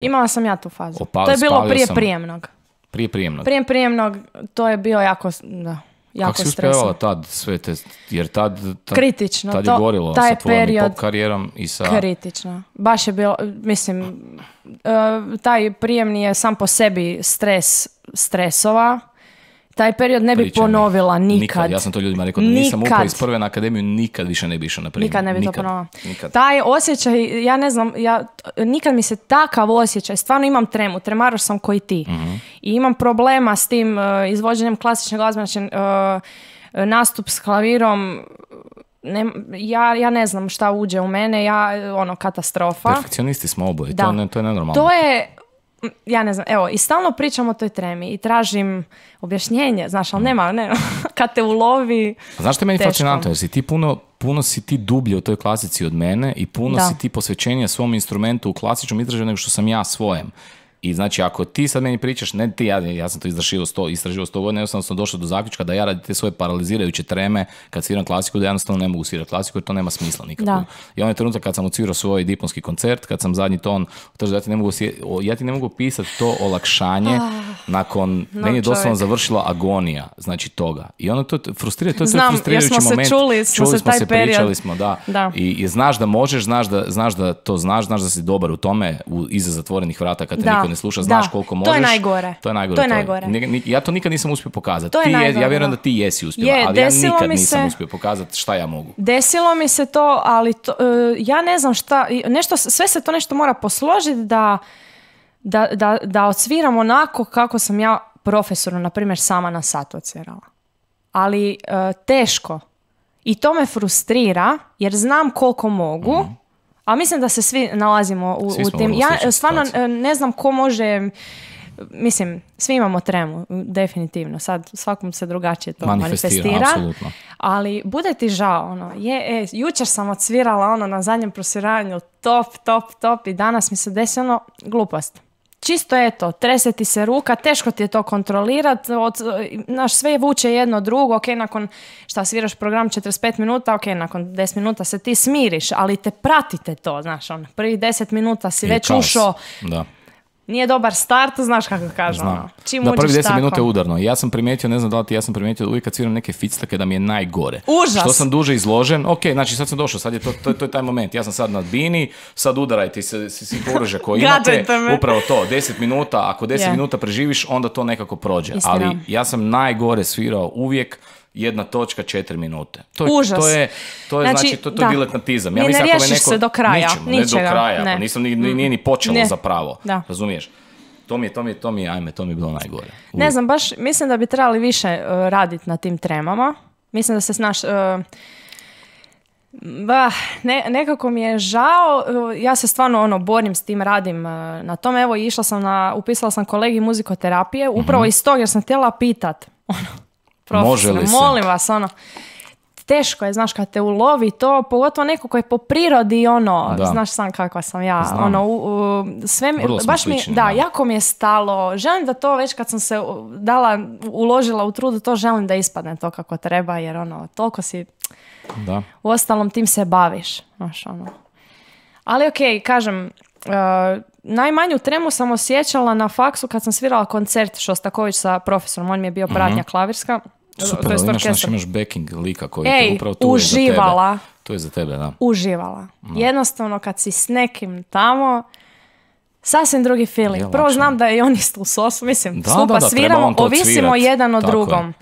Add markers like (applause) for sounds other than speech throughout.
Imala sam ja tu fazu. Opali, to je bilo prije sam... prijemnog. Prije prijemnog. Prije prijemnog, to je bio jako, da, jako Kako si uspjevala tad sve te, jer tad, tad kritično, tad je to, gorilo taj sa tvojom period, pop karijerom i sa... Kritično, baš je bilo, mislim, e, taj prijemni je sam po sebi stres stresova, taj period ne bi ponovila nikad. nikad. Ja sam to ljudima rekao da nisam upao iz prve na akademiju, nikad više ne bi išao na primjer. Nikad ne bi to ponovila. Taj osjećaj, ja ne znam, ja, nikad mi se takav osjećaj, stvarno imam tremu, tremaroš sam koji ti. Mhm. I imam problema s tim e, izvođenjem klasične glazbe, znači e, nastup s klavirom, ne, ja, ja ne znam šta uđe u mene, ja, ono, katastrofa. Perfekcionisti smo oboje, to, to je nenormalno. To je, ja ne znam, evo, i stalno pričam o toj tremi i tražim objašnjenje, znaš, ali nema, ne, (laughs) kad te ulovi... A pa znaš što je meni fascinantno, jer si ti puno, puno si ti dublje u toj klasici od mene i puno si ti posvećenija svom instrumentu u klasičnom izražaju nego što sam ja svojem. I znači, ako ti sad meni pričaš, ne ti, ja, ja sam to izdrašio sto, istražio sto godina, jednostavno sam došao do zaključka da ja radim te svoje paralizirajuće treme kad sviram klasiku, da jednostavno ne mogu svirati klasiku jer to nema smisla nikako. I onaj trenutak kad sam ucvirao svoj diplomski koncert, kad sam zadnji ton, tržu, ja, ti ne mogu, ja ti ne mogu pisati to olakšanje ah, nakon, no, meni je doslovno završila agonija, znači toga. I ono to frustrira, to je frustrirajući moment. čuli, smo se pričali smo, da. I, znaš da možeš, znaš da, znaš da to znaš, znaš da si dobar u tome, u, iza zatvorenih vrata kad te ne sluša, znaš koliko To je najgore. To je najgore. To je najgore. Ja to nikad nisam uspio pokazati. To je ja vjerujem da ti jesi uspio. ali ja nikad nisam se, uspio pokazati šta ja mogu. Desilo mi se to, ali to, e, ja ne znam šta, nešto, sve se to nešto mora posložiti da, da, da, da odsviram onako kako sam ja profesoru, na primjer, sama na sat odsvirala. Ali e, teško. I to me frustrira jer znam koliko mogu, mhm. A mislim da se svi nalazimo u, u tim. Ja stvarno eh, ne znam ko može mislim, svi imamo tremu, definitivno. Sad svakom se drugačije to manifestira. ali bude ti žao, ono, je, e, jučer sam odsvirala ono na zadnjem prosiranju top, top, top i danas mi se desilo ono, glupost čisto eto, trese ti se ruka, teško ti je to kontrolirati, naš sve vuče jedno drugo, ok, nakon šta sviraš program 45 minuta, ok, nakon 10 minuta se ti smiriš, ali te pratite to, znaš, on, prvih 10 minuta si I već ušao nije dobar start, znaš kako kažu. Znam. Ono, čim prvi 10 minuta je udarno. Ja sam primijetio, ne znam da li ti, ja sam primijetio uvijek kad sviram neke fitstake, da mi je najgore. Užas. Što sam duže izložen, ok, znači sad sam došao, sad je to, to, je taj moment. Ja sam sad na bini, sad udarajte se si poruže koje (laughs) imate. Upravo to, 10 minuta, ako 10 minuta preživiš, onda to nekako prođe. Istina. Ali ja sam najgore svirao uvijek jedna točka četiri minute. To, Užas. To je, to je znači, znači to, to je Ja ne, mislim, neko, se do kraja. Ničemu, ne pa nisam, ni, nije ni mm. počelo ne. zapravo. Da. Razumiješ? To mi je, to mi je, to mi je, ajme, to mi je bilo najgore. Ne znam, baš mislim da bi trebali više uh, e, raditi na tim tremama. Mislim da se snaš... Uh, ne, nekako mi je žao, e, ja se stvarno ono borim s tim, radim na tome, evo išla sam na, upisala sam kolegi muzikoterapije, upravo mm iz toga jer sam htjela pitat, (laughs) ono, Može li se? Molim vas, ono teško je, znaš, kad te ulovi to, pogotovo neko koji je po prirodi, ono, znaš sam kakva sam ja, Znam. ono, sve mi, baš slični, mi, da, jako mi je stalo, želim da to već kad sam se dala, uložila u trudu, to želim da ispadne to kako treba, jer ono, toliko si, da. ostalom tim se baviš, znaš, ono. Ali ok, kažem, uh, najmanju tremu sam osjećala na faksu kad sam svirala koncert Šostaković sa profesorom, on mi je bio mhm. pratnja klavirska Super, to ali imaš, naš, imaš backing lika koji Ej, te upravo tu uživala. Je za tebe. To je za tebe, da. Uživala. No. Jednostavno kad si s nekim tamo, sasvim drugi feeling. Je, Prvo znam da je on isto u sosu, mislim, da, skupa da, da, sviramo, ovisimo jedan o drugom.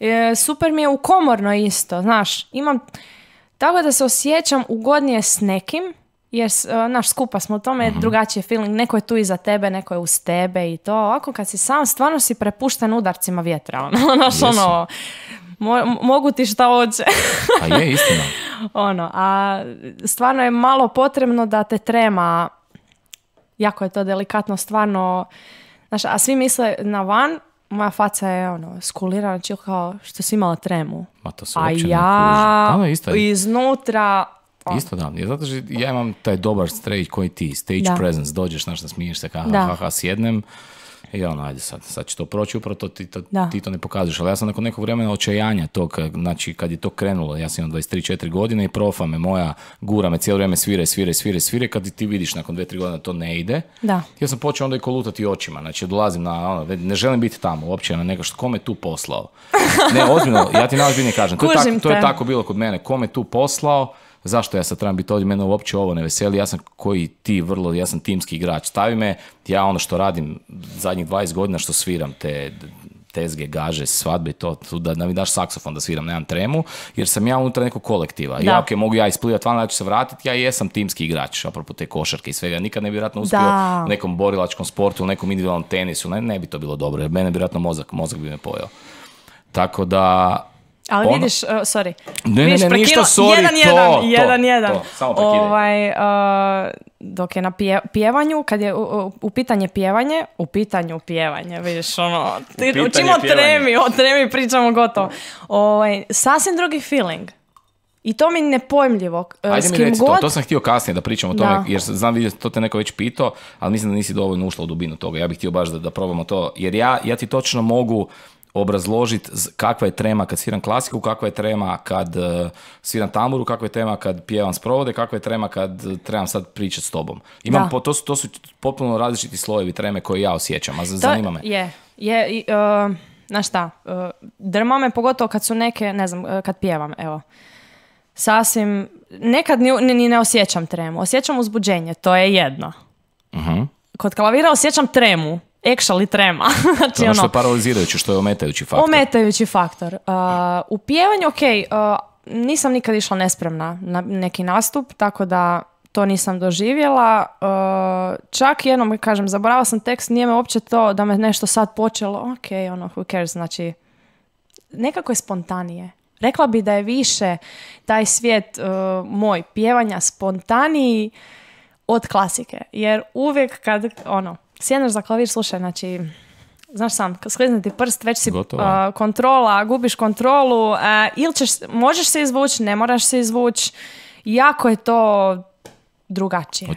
E, super mi je u komorno isto, znaš, imam... Tako da se osjećam ugodnije s nekim, jer e, naš skupa smo u tome, mm-hmm. drugačiji je feeling, neko je tu iza tebe, neko je uz tebe i to, ovako kad si sam, stvarno si prepušten udarcima vjetra, ono, (laughs) naš, ono, mo- mogu ti šta hoće. (laughs) a je, istina. (laughs) ono, a stvarno je malo potrebno da te trema, jako je to delikatno, stvarno, znaš, a svi misle na van, moja faca je ono, skulirana, čil kao što si imala tremu. Ma to se A ja iznutra pa. Isto da, zato što ja imam taj dobar stage koji ti, stage da. presence, dođeš, znaš, smiješ se, kaha, kaha, sjednem i ono, ajde sad, sad će to proći, upravo to, ti, to, ti to ne pokazuješ, ali ja sam nakon nekog vremena očajanja tog, eh, znači kad je to krenulo, ja sam imao 23-4 godine i profa me moja, gura me cijelo vrijeme svire, svire, svire, svire, kad ti vidiš nakon 2-3 godine to ne ide, da. ja sam počeo onda i kolutati očima, znači dolazim na, ono, ne želim biti tamo uopće, na ono, neko što, kome tu poslao? (laughs) Ne, ozbiljno, ja ti najozbiljnije kažem, to je, tako, to je tako bilo kod mene, kome tu poslao, zašto ja sad trebam biti ovdje, mene uopće ovo ne veseli, ja sam koji ti vrlo, ja sam timski igrač, stavi me, ja ono što radim zadnjih 20 godina što sviram te tezge, gaže, svadbe i to, da, da mi daš saksofon da sviram, nemam tremu, jer sam ja unutar nekog kolektiva. Da. Ja, ok, mogu ja isplivati van, ja ću se vratiti, ja jesam timski igrač, apropo te košarke i svega. Nikad ne bi vjerojatno uspio u nekom borilačkom sportu, ili nekom individualnom tenisu, ne, ne bi to bilo dobro, jer mene vjerojatno mozak, mozak bi me pojao. Tako da, ali ono? vidiš, e, sorry. Ne, ne, ne, ništa, sorry, jedan, to, jedan, jedan, to, jedan. To, samo ovaj, uh, dok je na pje, pjevanju, kad je u, u, pitanje pjevanje, u pitanju pjevanje, vidiš, ono, ti, učimo o tremi, o tremi pričamo gotovo. Ovaj, sasvim drugi feeling. I to mi nepojmljivo. E, Ajde mi reci to, to sam htio kasnije da pričamo o tome, jer znam da to te neko već pitao, ali mislim da nisi dovoljno ušla u dubinu toga. Ja bih htio baš da, da probamo to, jer ja, ja ti točno mogu obrazložiti kakva je trema kad sviram klasiku, kakva je trema kad e, sviram tamburu, kakva je tema kad pjevam sprovode, kakva je trema kad e, trebam sad pričati s tobom. Imam Po, to, su, to su potpuno različiti slojevi treme koje ja osjećam, a zanima me. Je, je, i, uh, šta, uh, drma me pogotovo kad su neke, ne znam, kad pjevam, evo. Sasvim, nekad ni, ne osjećam tremu, osjećam uzbuđenje, to je jedno. Mhm. Kod klavira osjećam tremu, actually trema. (laughs) znači, ono, ono što ono, je paralizirajuće, što je ometajući faktor. Ometajući faktor. Uh, u pjevanju, ok, uh, nisam nikad išla nespremna na neki nastup, tako da to nisam doživjela. Uh, čak jednom, kažem, zaboravila sam tekst, nije me uopće to da me nešto sad počelo, ok, ono, who cares, znači, nekako je spontanije. Rekla bi da je više taj svijet uh, moj pjevanja spontaniji od klasike. Jer uvijek kad, ono, sjedneš za klavir, slušaj, znači, znaš sam, skliznuti prst, već si kontrola, gubiš kontrolu, ili ćeš, možeš se izvući, ne moraš se izvući, jako je to drugačije.